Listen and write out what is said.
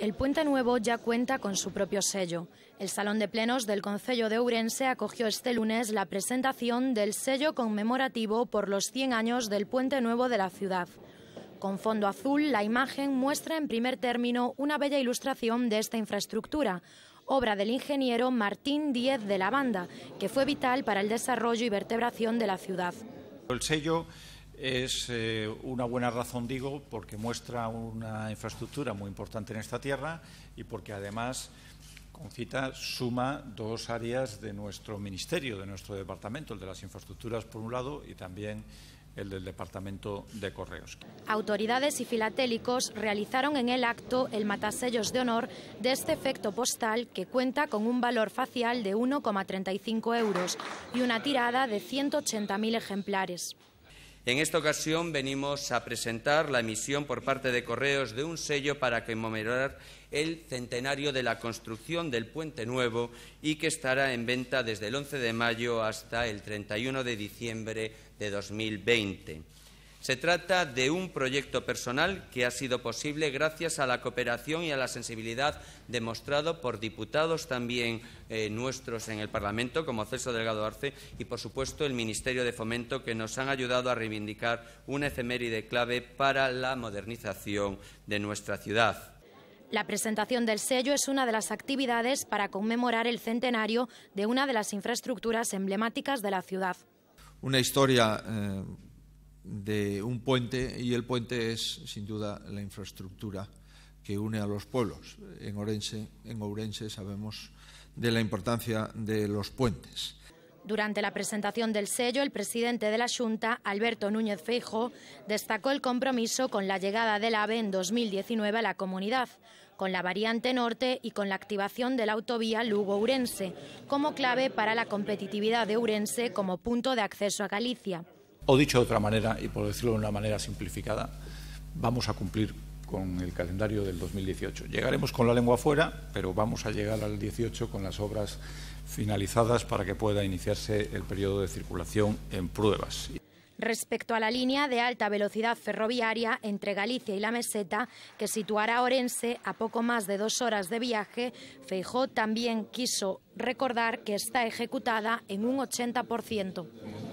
El Puente Nuevo ya cuenta con su propio sello. El Salón de Plenos del Concello de Ourense acogió este lunes la presentación del sello conmemorativo por los 100 años del Puente Nuevo de la ciudad. Con fondo azul, la imagen muestra en primer término una bella ilustración de esta infraestructura, obra del ingeniero Martín Díez de la Banda, que fue vital para el desarrollo y vertebración de la ciudad. El sello es eh, una buena razón, digo, porque muestra una infraestructura muy importante en esta tierra y porque además cita, suma dos áreas de nuestro ministerio, de nuestro departamento, el de las infraestructuras por un lado y también el del Departamento de Correos. Autoridades y filatélicos realizaron en el acto el matasellos de honor de este efecto postal que cuenta con un valor facial de 1,35 euros y una tirada de 180.000 ejemplares. En esta ocasión venimos a presentar la emisión por parte de Correos de un sello para conmemorar el centenario de la construcción del Puente Nuevo y que estará en venta desde el 11 de mayo hasta el 31 de diciembre de 2020. Se trata de un proyecto personal que ha sido posible gracias a la cooperación y a la sensibilidad demostrado por diputados también eh, nuestros en el Parlamento, como César Delgado Arce, y por supuesto el Ministerio de Fomento, que nos han ayudado a reivindicar una efeméride clave para la modernización de nuestra ciudad. La presentación del sello es una de las actividades para conmemorar el centenario de una de las infraestructuras emblemáticas de la ciudad. Una historia eh, de un puente y el puente es sin duda la infraestructura que une a los pueblos. En Orense, en Ourense sabemos de la importancia de los puentes. Durante la presentación del sello, el presidente de la Junta, Alberto Núñez Feijo, destacó el compromiso con la llegada del AVE en 2019 a la comunidad, con la variante norte y con la activación de la autovía Lugo-Urense, como clave para la competitividad de Urense como punto de acceso a Galicia. O dicho de otra manera, y por decirlo de una manera simplificada, vamos a cumplir con el calendario del 2018. Llegaremos con la lengua fuera, pero vamos a llegar al 18 con las obras finalizadas para que pueda iniciarse el periodo de circulación en pruebas. Respecto a la línea de alta velocidad ferroviaria entre Galicia y la meseta, que situará a Orense a poco más de dos horas de viaje, Feijó también quiso recordar que está ejecutada en un 80%.